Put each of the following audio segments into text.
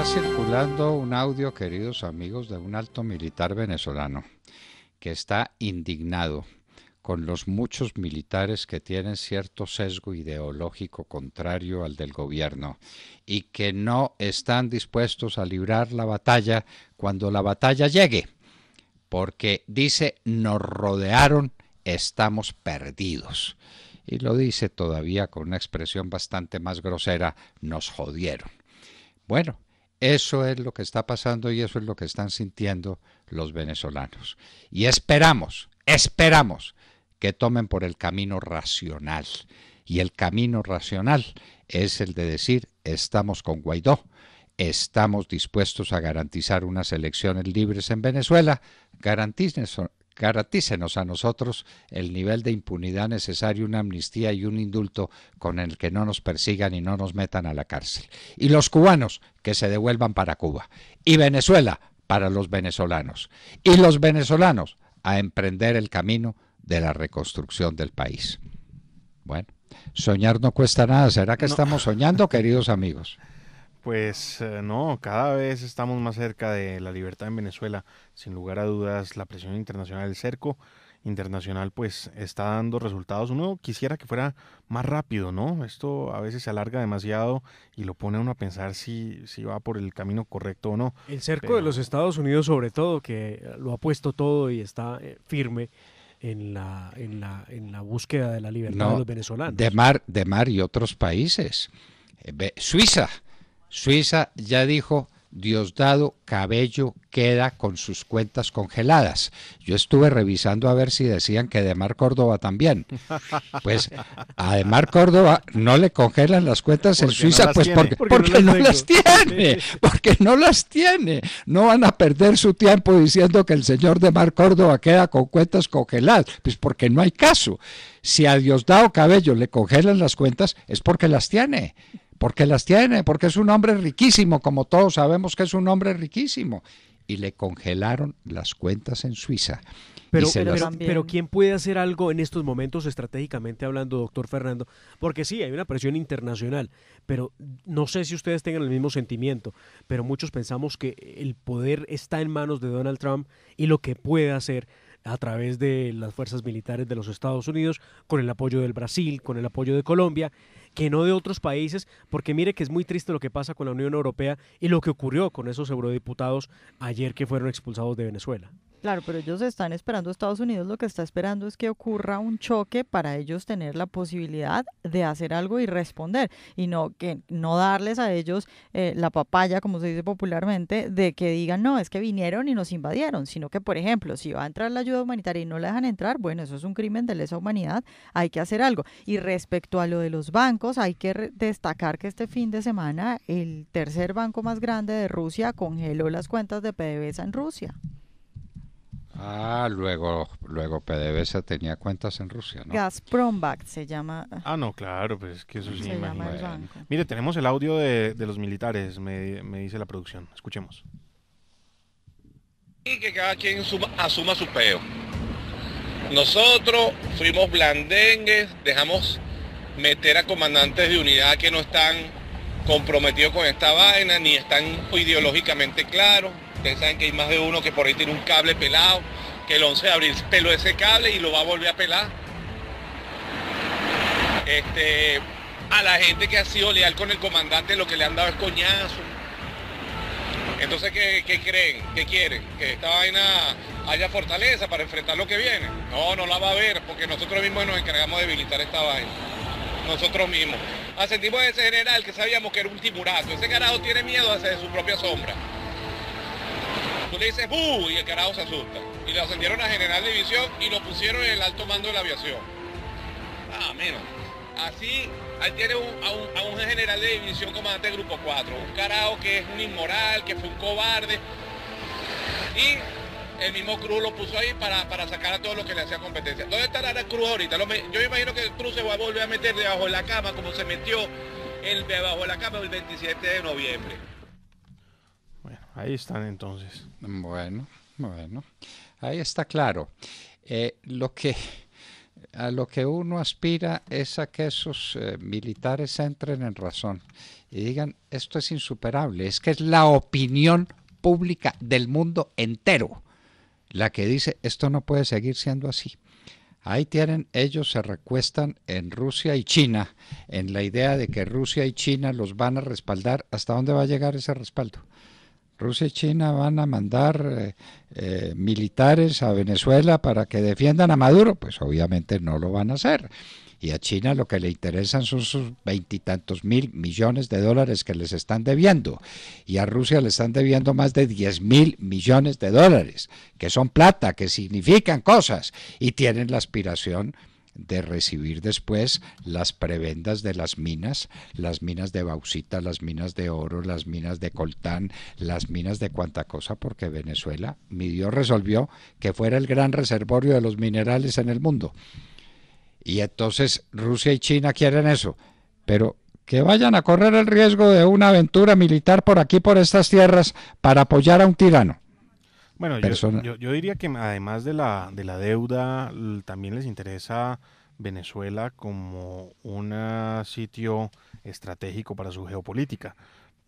Está circulando un audio, queridos amigos, de un alto militar venezolano que está indignado con los muchos militares que tienen cierto sesgo ideológico contrario al del gobierno y que no están dispuestos a librar la batalla cuando la batalla llegue, porque dice, nos rodearon, estamos perdidos. Y lo dice todavía con una expresión bastante más grosera, nos jodieron. Bueno, eso es lo que está pasando y eso es lo que están sintiendo los venezolanos. Y esperamos, esperamos que tomen por el camino racional. Y el camino racional es el de decir, estamos con Guaidó, estamos dispuestos a garantizar unas elecciones libres en Venezuela, eso garantícenos a nosotros el nivel de impunidad necesario, una amnistía y un indulto con el que no nos persigan y no nos metan a la cárcel. Y los cubanos que se devuelvan para Cuba. Y Venezuela para los venezolanos. Y los venezolanos a emprender el camino de la reconstrucción del país. Bueno, soñar no cuesta nada. ¿Será que estamos soñando, queridos amigos? pues eh, no, cada vez estamos más cerca de la libertad en Venezuela. Sin lugar a dudas, la presión internacional, el cerco internacional, pues está dando resultados. Uno quisiera que fuera más rápido, ¿no? Esto a veces se alarga demasiado y lo pone a uno a pensar si, si va por el camino correcto o no. El cerco de los Estados Unidos, sobre todo, que eh, lo ha puesto todo y está eh, firme. En la, en la, búsqueda de la libertad de los venezolanos. De mar, de mar y otros países. Suiza, Suiza ya dijo Diosdado Cabello queda con sus cuentas congeladas. Yo estuve revisando a ver si decían que de Mar Córdoba también. Pues a Mar Córdoba no le congelan las cuentas en Suiza, pues porque, porque, no, las, tiene, porque no las tiene. No van a perder su tiempo diciendo que el señor de Mar Córdoba queda con cuentas congeladas, pues porque no hay caso. Si a Diosdado Cabello le congelan las cuentas es porque las tiene porque las tiene, porque es un hombre riquísimo, como todos sabemos que es un hombre riquísimo. Y le congelaron las cuentas en Suiza. Pero, pero, ¿quién puede hacer algo en estos momentos estratégicamente hablando, doctor Fernando? Porque sí, hay una presión internacional, pero no sé si ustedes tengan el mismo sentimiento, pero muchos pensamos que el poder está en manos de Donald Trump y lo que puede hacer a través de las fuerzas militares de los Estados Unidos, con el apoyo del Brasil, con el apoyo de Colombia, que no de otros países, porque mire que es muy triste lo que pasa con la Unión Europea y lo que ocurrió con esos eurodiputados ayer que fueron expulsados de Venezuela. Claro, pero ellos están esperando, Estados Unidos lo que está esperando es que ocurra un choque para ellos tener la posibilidad de hacer algo y responder y no que no darles a ellos eh, la papaya, como se dice popularmente, de que digan, no, es que vinieron y nos invadieron, sino que, por ejemplo, si va a entrar la ayuda humanitaria y no la dejan entrar, bueno, eso es un crimen de lesa humanidad, hay que hacer algo. Y respecto a lo de los bancos, hay que destacar que este fin de semana el tercer banco más grande de Rusia congeló las cuentas de PDVSA en Rusia. Ah, luego, luego PDVSA tenía cuentas en Rusia, ¿no? Gazprombank se llama. Ah, no, claro, pues es que eso sí se Mire, tenemos el audio de, los militares, me, dice la producción. Escuchemos. Y que cada quien asuma su peo. Nosotros fuimos blandengues, dejamos meter a comandantes de unidad que no están comprometidos con esta vaina, ni están ideológicamente claros Ustedes saben que hay más de uno que por ahí tiene un cable pelado, que el 11 de abril peló ese cable y lo va a volver a pelar. Este, a la gente que ha sido leal con el comandante lo que le han dado es coñazo. Entonces, ¿qué, creen? ¿Qué quieren? ¿Que esta vaina haya fortaleza para enfrentar lo que viene? No, no la va a haber, porque nosotros mismos nos encargamos de debilitar esta vaina. Nosotros mismos. Asentimos a ese general que sabíamos que era un tiburazo. Ese carajo tiene miedo a hacer su propia sombra le dice ¡bu! y el carajo se asusta. Y lo ascendieron a general de división y lo pusieron en el alto mando de la aviación. Ah, menos. Así, ahí tiene a, un, general de división comandante de grupo 4. Un carajo que es un inmoral, que fue un cobarde. Y el mismo Cruz lo puso ahí para, para sacar a todos los que le hacían competencia. ¿Dónde estará la Cruz ahorita? yo imagino que el Cruz se va a volver a meter debajo de la cama como se metió el, debajo de la cama el 27 de noviembre. Ahí están entonces. Bueno, bueno. Ahí está claro. Eh, lo que, a lo que uno aspira es a que esos eh, militares entren en razón y digan, esto es insuperable, es que es la opinión pública del mundo entero la que dice, esto no puede seguir siendo así. Ahí tienen, ellos se recuestan en Rusia y China, en la idea de que Rusia y China los van a respaldar. ¿Hasta dónde va a llegar ese respaldo? Rusia y China van a mandar eh, eh, militares a Venezuela para que defiendan a Maduro, pues obviamente no lo van a hacer. Y a China lo que le interesan son sus veintitantos mil millones de dólares que les están debiendo. Y a Rusia le están debiendo más de diez mil millones de dólares, que son plata, que significan cosas. Y tienen la aspiración de recibir después las prebendas de las minas, las minas de bauxita, las minas de oro, las minas de coltán, las minas de cuanta cosa, porque Venezuela, mi Dios resolvió que fuera el gran reservorio de los minerales en el mundo. Y entonces Rusia y China quieren eso, pero que vayan a correr el riesgo de una aventura militar por aquí, por estas tierras, para apoyar a un tirano. Bueno, yo, diría que además de la, de la deuda, también les interesa Venezuela como un sitio estratégico para su geopolítica.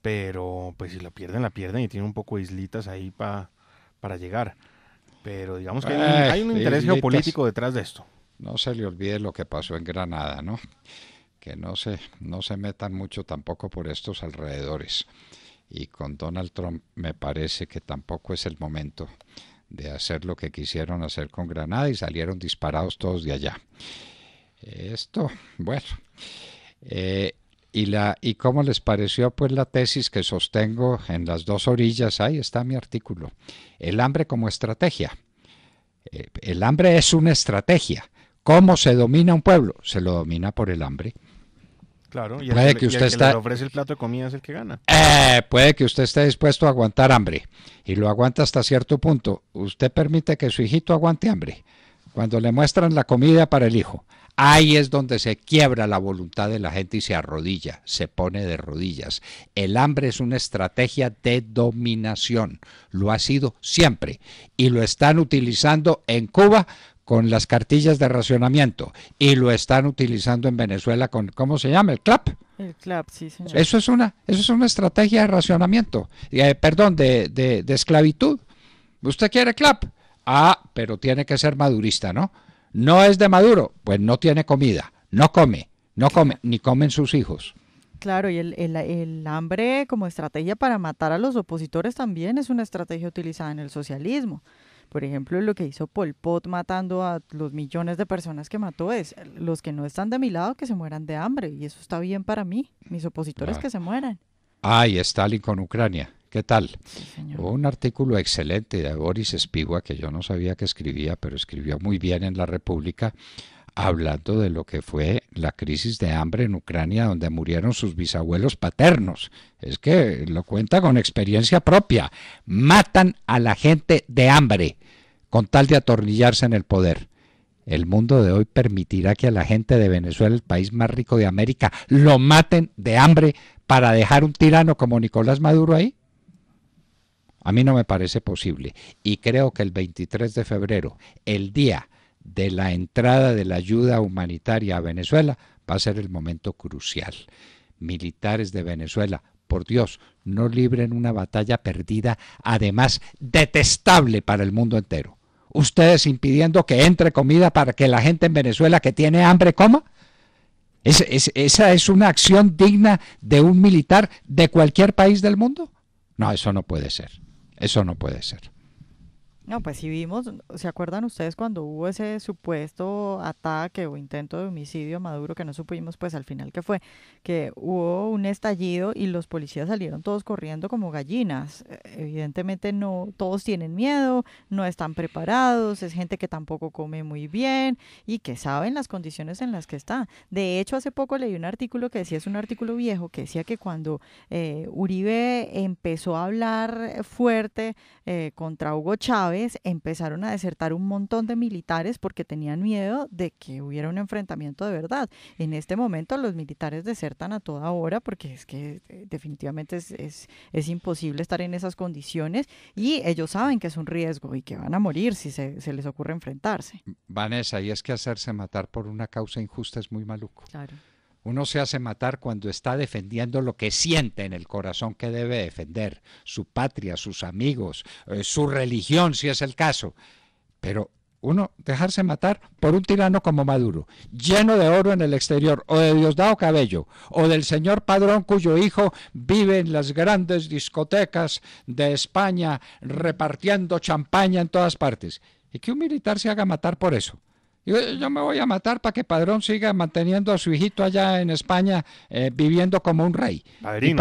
Pero pues si la pierden, la pierden y tienen un poco de islitas ahí para llegar. Pero digamos que hay, un interés geopolítico detrás de esto. No se le olvide lo que pasó en Granada, ¿no? Que no se, no se metan mucho tampoco por estos alrededores y con Donald Trump me parece que tampoco es el momento de hacer lo que quisieron hacer con Granada y salieron disparados todos de allá. Esto, bueno. Eh, y, la, ¿Y cómo les pareció pues la tesis que sostengo en las dos orillas? Ahí está mi artículo. El hambre como estrategia. Eh, el hambre es una estrategia. ¿Cómo se domina un pueblo? Se lo domina por el hambre. Claro, y el, que, usted le ofrece el plato de comida es el que gana. Eh, puede que usted esté dispuesto a aguantar hambre y lo aguanta hasta cierto punto. Usted permite que su hijito aguante hambre cuando le muestran la comida para el hijo. Ahí es donde se quiebra la voluntad de la gente y se arrodilla, se pone de rodillas. El hambre es una estrategia de dominación, lo ha sido siempre y lo están utilizando en Cuba con las cartillas de racionamiento y lo están utilizando en Venezuela con, ¿cómo se llama? El CLAP. El CLAP, sí, señor. Eso es una, eso es una estrategia de racionamiento, eh, perdón, de, de, de, esclavitud. ¿Usted quiere CLAP? Ah, pero tiene que ser madurista, ¿no? No es de Maduro, pues no tiene comida, no come, no come, ni comen sus hijos. Claro, y el, el, el, hambre como estrategia para matar a los opositores también es una estrategia utilizada en el socialismo. Por ejemplo, lo que hizo Pol Pot matando a los millones de personas que mató es los que no están de mi lado que se mueran de hambre y eso está bien para mí, mis opositores que se mueran. Ah, y Stalin con Ucrania. ¿Qué tal? un artículo excelente de Boris Espigua que yo no sabía que escribía, pero escribió muy bien en La República hablando de lo que fue la crisis de hambre en Ucrania, donde murieron sus bisabuelos paternos. Es que lo cuenta con experiencia propia. Matan a la gente de hambre con tal de atornillarse en el poder. El mundo de hoy permitirá que a la gente de Venezuela, el país más rico de América, lo maten de hambre para dejar un tirano como Nicolás Maduro ahí. A mí no me parece posible. Y creo que el 23 de febrero, el día de la entrada de la ayuda humanitaria a Venezuela va a ser el momento crucial. Militares de Venezuela, por Dios, no libren una batalla perdida, además detestable para el mundo entero. Ustedes impidiendo que entre comida para que la gente en Venezuela que tiene hambre coma. esa es una acción digna de un militar de cualquier país del mundo? No, eso no puede ser. Eso no puede ser. No, pues si vimos, ¿se acuerdan ustedes cuando hubo ese supuesto ataque o intento de homicidio a Maduro que no supimos pues al final qué fue? Que hubo un estallido y los policías salieron todos corriendo como gallinas. E, evidentemente no, todos tienen miedo, no están preparados, es gente que tampoco come muy bien y que saben las condiciones en las que está. De hecho, hace poco leí un artículo que decía, es un artículo viejo, que decía que cuando eh, Uribe empezó a hablar fuerte eh, contra Hugo Chávez, empezaron a desertar un montón de militares porque tenían miedo de que hubiera un enfrentamiento de verdad. En este momento los militares desertan a toda hora porque es que eh, definitivamente es, es, imposible estar en esas condiciones y ellos saben que es un riesgo y que van a morir si se, se les ocurre enfrentarse. Vanessa, y es que hacerse matar por una causa injusta es muy maluco. Claro. Uno se hace matar cuando está defendiendo lo que siente en el corazón que debe defender, su patria, sus amigos, eh, su religión, si es el caso. Pero uno dejarse matar por un tirano como Maduro, lleno de oro en el exterior, o de Diosdado Cabello, o del señor Padrón cuyo hijo vive en las grandes discotecas de España repartiendo champaña en todas partes, y que un militar se haga matar por eso. Yo me voy a matar para que Padrón siga manteniendo a su hijito allá en España eh, viviendo como un rey. Padrino.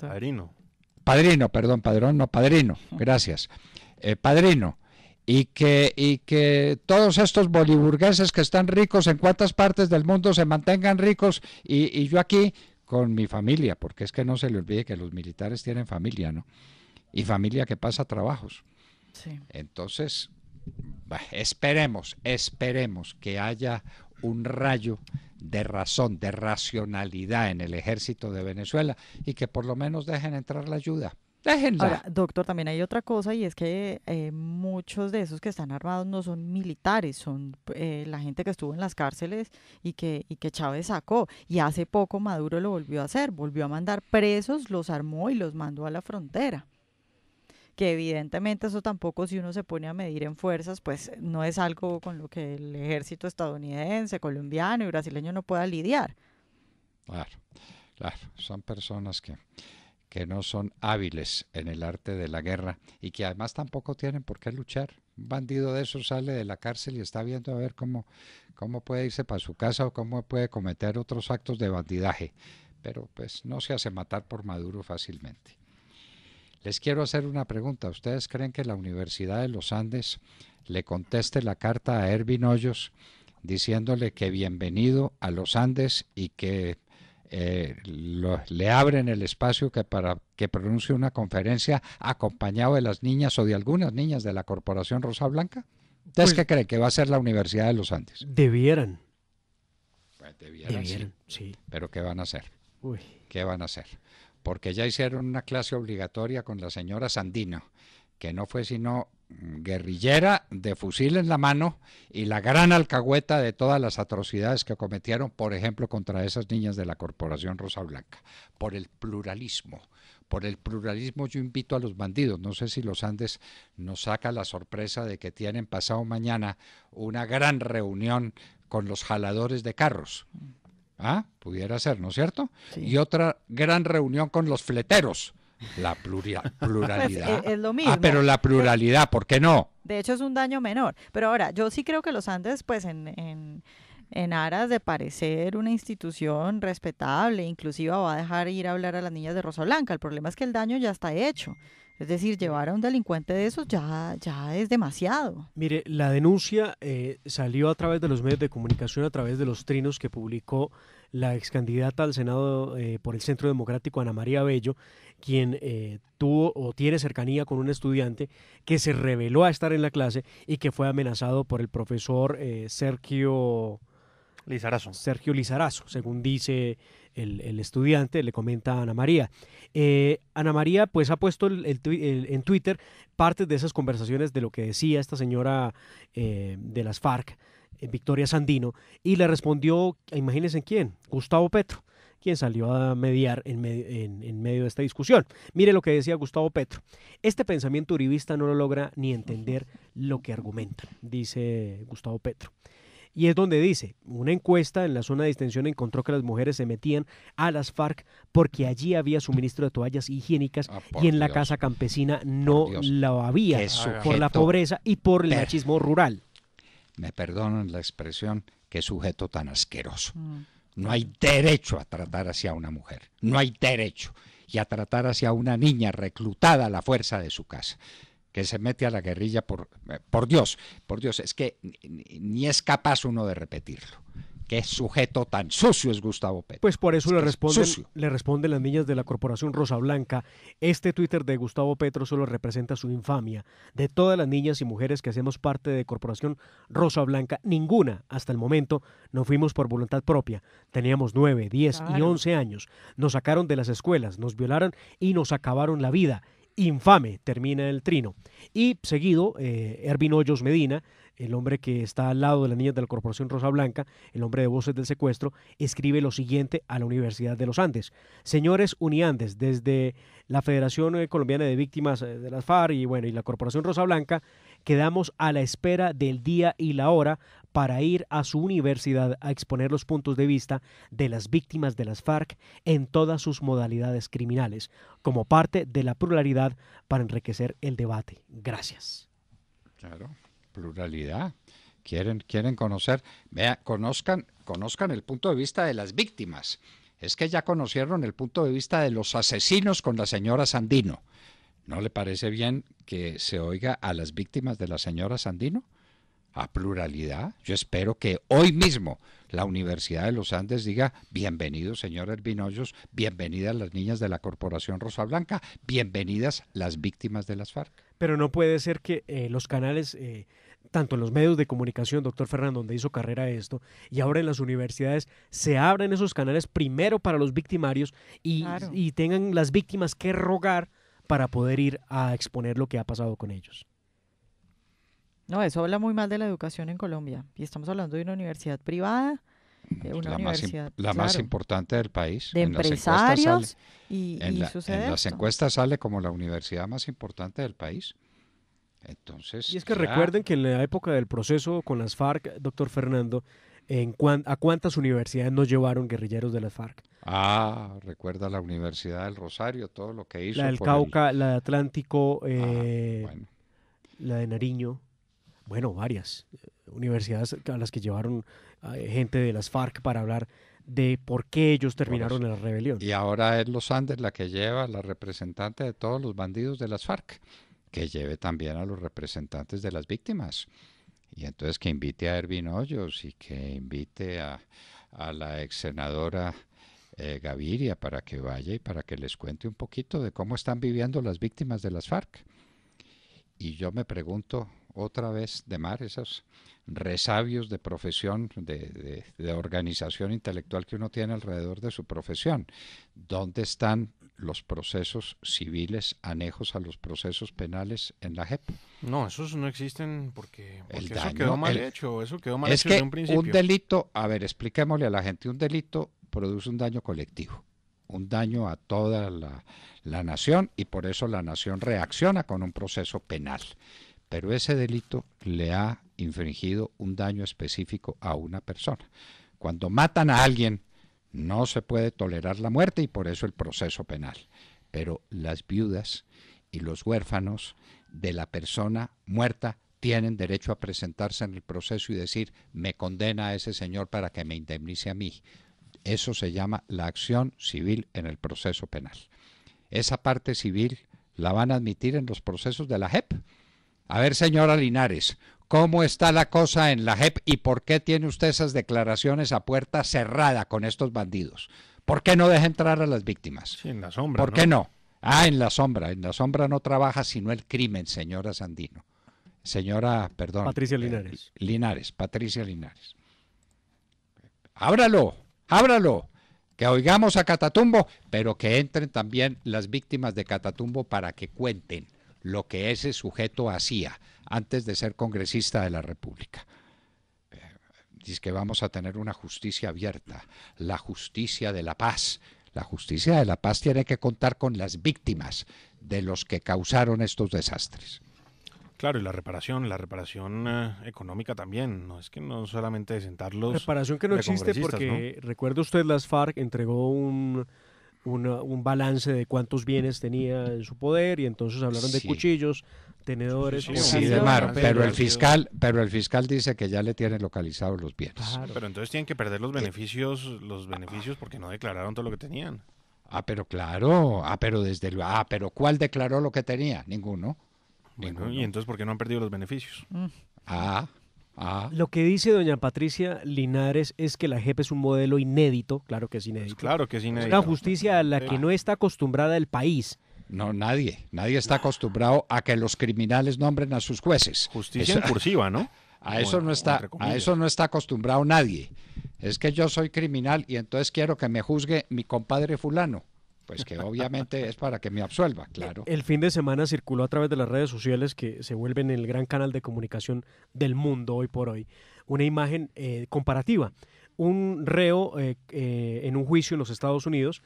Padrino. Padrino, perdón, Padrón, no, Padrino, gracias. Eh, padrino. Y que, y que todos estos boliburgueses que están ricos en cuantas partes del mundo se mantengan ricos y, y yo aquí con mi familia, porque es que no se le olvide que los militares tienen familia, ¿no? Y familia que pasa trabajos. Sí. Entonces, esperemos, esperemos que haya un rayo de razón, de racionalidad en el ejército de Venezuela y que por lo menos dejen entrar la ayuda. Déjenla. doctor, también hay otra cosa y es que eh, muchos de esos que están armados no son militares, son eh, la gente que estuvo en las cárceles y que, y que Chávez sacó. Y hace poco Maduro lo volvió a hacer, volvió a mandar presos, los armó y los mandó a la frontera que evidentemente eso tampoco si uno se pone a medir en fuerzas, pues eh, no es algo con lo que el ejército estadounidense, colombiano y brasileño no pueda lidiar. Claro, claro, son personas que que no son hábiles en el arte de la guerra y que además tampoco tienen por qué luchar. Un bandido de esos sale de la cárcel y está viendo a ver cómo, cómo puede irse para su casa o cómo puede cometer otros actos de bandidaje. Pero pues no se hace matar por Maduro fácilmente. Les quiero hacer una pregunta. ¿Ustedes creen que la Universidad de los Andes le conteste la carta a Ervin Hoyos diciéndole que bienvenido a los Andes y que eh, le abren el espacio que para que pronuncie una conferencia acompañado de las niñas o de algunas niñas de la Corporación Rosa Blanca? ¿Ustedes pues qué creen que va a ser la Universidad de los Andes? Debieran. Pues debieran, sí. Pero ¿qué van a hacer? ¿Qué van a hacer? porque ya hicieron una clase obligatoria con la señora Sandino, que no fue sino mm, guerrillera de fusil en la mano y la gran alcahueta de todas las atrocidades que cometieron, por ejemplo, contra esas niñas de la Corporación Rosa Blanca, por el pluralismo. Por el pluralismo yo invito a los bandidos, no sé si los Andes nos saca la sorpresa de que tienen pasado mañana una gran reunión con los jaladores de carros Ah, pudiera ser, ¿no es cierto? Y otra gran reunión con los fleteros. La pues, pluralidad. Eh, es, lo ah, mismo. Ah, pero la pluralidad, ¿por qué no? De hecho, es un daño menor. Pero ahora, yo sí creo que los Andes, pues en en aras de parecer una institución respetable, inclusiva va a dejar ir a hablar a las niñas de Rosa Blanca. El problema es que el daño ya está hecho. Es decir, llevar a un delincuente de esos ya, ya es demasiado. Mire, la denuncia eh, salió a través de los medios de comunicación, a través de los trinos que publicó la ex al Senado eh, por el Centro Democrático, Ana María Bello, quien eh, tuvo o tiene cercanía con un estudiante que se reveló a estar en la clase y que fue amenazado por el profesor Sergio Lizarazo. Sergio Lizarazo, según dice el, estudiante, le comenta Ana María. Eh, Ana María pues ha puesto en Twitter partes de esas conversaciones de lo que decía esta señora eh, de las FARC, eh, Victoria Sandino, y le respondió, imagínense quién, Gustavo Petro quien salió a mediar en, medio de esta discusión. Mire lo que decía Gustavo Petro. Este pensamiento uribista no lo logra ni entender lo que argumenta dice Gustavo Petro. Y es donde dice, una encuesta en la zona de distensión encontró que las mujeres se metían a las FARC porque allí había suministro de toallas higiénicas ah, y en la casa campesina no lo había por la pobreza y por el machismo rural. Me perdonan la expresión, qué sujeto tan asqueroso. Mm. No hay derecho a tratar hacia una mujer, no hay derecho y a tratar hacia una niña reclutada a la fuerza de su casa que se mete a la guerrilla por, eh, por Dios, por Dios, es que ni, es capaz uno de repetirlo. Qué sujeto tan sucio es Gustavo Petro. Pues por eso le, responden, le responden las niñas de la Corporación Rosa Blanca. Este Twitter de Gustavo Petro solo representa su infamia. De todas las niñas y mujeres que hacemos parte de Corporación Rosa Blanca, ninguna hasta el momento no fuimos por voluntad propia. Teníamos 9, 10 y 11 años. Nos sacaron de las escuelas, nos violaron y nos acabaron la vida infame, termina el trino. Y seguido, eh, Ervin Hoyos Medina, el hombre que está al lado de las niñas de la Corporación Rosa Blanca, el hombre de voces del secuestro, escribe lo siguiente a la Universidad de los Andes. Señores Uniandes, desde la Federación eh, Colombiana de Víctimas eh, de las FARC y bueno, y la Corporación Rosa Blanca, quedamos a la espera del día y la hora para ir a su universidad a exponer los puntos de vista de las víctimas de las FARC en todas sus modalidades criminales, como parte de la pluralidad para enriquecer el debate. Gracias. Claro, pluralidad. Quieren, quieren conocer, vea, conozcan, conozcan el punto de vista de las víctimas. Es que ya conocieron el punto de vista de los asesinos con la señora Sandino. ¿No le parece bien que se oiga a las víctimas de la señora Sandino? a pluralidad. Yo espero que hoy mismo la Universidad de los Andes diga, bienvenidos señores Binollos, bienvenidas las niñas de la Corporación Rosa Blanca, bienvenidas las víctimas de las FARC. Pero no puede ser que eh, los canales, eh, tanto en los medios de comunicación, doctor Fernando, donde hizo carrera esto, y ahora en las universidades, se abran esos canales primero para los victimarios y tengan las víctimas que rogar para poder ir a exponer lo que ha pasado con ellos. No, eso habla muy mal de la educación en Colombia. Y estamos hablando de una universidad privada, eh, una la universidad. Más, la más importante del país. De empresarios. y, en, las encuestas sale como la universidad más importante del país. Entonces. Y es que recuerden que en la época del proceso con las FARC, doctor Fernando, en ¿a cuántas universidades nos llevaron guerrilleros de las FARC? Ah, recuerda la Universidad del Rosario, todo lo que hizo. La del Cauca, la de Atlántico, ah, eh, la de Nariño bueno, varias eh, universidades a las que llevaron eh, gente de las FARC para hablar de por qué ellos terminaron la rebelión. Y ahora es Los Andes la que lleva a la representante de todos los bandidos de las FARC, que lleve también a los representantes de las víctimas. Y entonces que invite a Ervin Hoyos y que invite a, a la ex senadora eh, Gaviria para que vaya y para que les cuente un poquito de cómo están viviendo las víctimas de las FARC. Y yo me pregunto, otra vez de mar, esos resabios de profesión, de, organización intelectual que uno tiene alrededor de su profesión. ¿Dónde están los procesos civiles anejos a los procesos penales en la JEP? No, esos no existen porque, eso quedó mal hecho, es que un delito, a ver, expliquémosle a la gente, un delito produce un daño colectivo un daño a toda la, la, nación y por eso la nación reacciona con un proceso penal pero ese delito le ha infringido un daño específico a una persona. Cuando matan a alguien, no se puede tolerar la muerte y por eso el proceso penal. Pero las viudas y los huérfanos de la persona muerta tienen derecho a presentarse en el proceso y decir, me condena a ese señor para que me indemnice a mí. Eso se llama la acción civil en el proceso penal. Esa parte civil la van a admitir en los procesos de la JEP a ver, señora Linares, ¿cómo está la cosa en la JEP y por qué tiene usted esas declaraciones a puerta cerrada con estos bandidos? ¿Por qué no deja entrar a las víctimas? en la sombra. ¿Por qué no? Ah, en la sombra. En la sombra no trabaja sino el crimen, señora Sandino. Señora, perdón. Patricia eh, Linares. Linares, Patricia Linares. Ábralo, ábralo. Que oigamos a Catatumbo, pero que entren también las víctimas de Catatumbo para que cuenten lo que ese sujeto hacía antes de ser congresista de la República. Eh, dice que vamos a tener una justicia abierta, la justicia de la paz. La justicia de la paz tiene que contar con las víctimas de los que causaron estos desastres. Claro, y la reparación, la reparación eh, económica también, no es que no solamente sentarlos. Reparación que no existe porque recuerda usted las FARC entregó un un balance de cuántos bienes tenía en su poder y entonces hablaron de cuchillos, tenedores sí, de mar, pero el fiscal, pero el fiscal dice que ya le tienen localizados los bienes. Pero entonces tienen que perder los eh, beneficios, los beneficios porque no declararon todo lo que tenían. Ah, pero claro, ah, pero desde ah, pero ¿cuál declaró lo que tenía? Ninguno. y entonces ¿por qué no han perdido los beneficios? Ah, Ah. Lo que dice doña Patricia Linares es que la JEP es un modelo inédito, claro que es pues inédito. claro que es inédito. una justicia a la que no está acostumbrada el país. No, nadie. Nadie está acostumbrado a que los criminales nombren a sus jueces. Justicia ¿no? A eso no, está, a eso no está acostumbrado nadie. Es que yo soy criminal y entonces quiero que me juzgue mi compadre fulano pues que obviamente es para que me absuelva, claro. El fin de semana circuló a través de las redes sociales que se vuelven el gran canal de comunicación del mundo hoy por hoy, una imagen eh, comparativa. Un reo eh, eh, en un juicio en los Estados Unidos,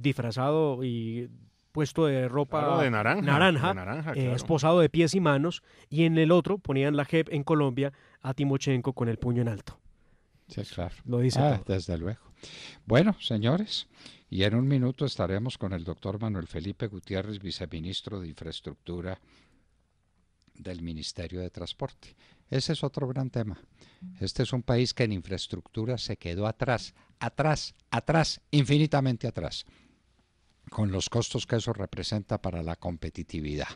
disfrazado y puesto de ropa naranja, esposado de pies y manos, y en el otro ponían la JEP en Colombia a Timochenko con el puño en alto. Sí, claro. Lo dice ah, Desde luego. Bueno, señores, y en un minuto estaremos con el doctor Manuel Felipe Gutiérrez, viceministro de Infraestructura del Ministerio de Transporte. Ese es otro gran tema. Este es un país que en infraestructura se quedó atrás, atrás, atrás, infinitamente atrás, con los costos que eso representa para la competitividad.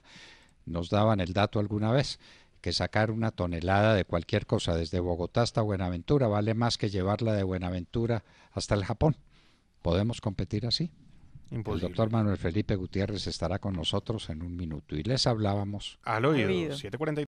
Nos daban el dato alguna vez que sacar una tonelada de cualquier cosa desde Bogotá hasta Buenaventura vale más que llevarla de Buenaventura hasta el Japón. ¿Podemos competir así? El doctor Manuel Felipe Gutiérrez estará con nosotros en un minuto. Y les hablábamos. Al oído, 7.43.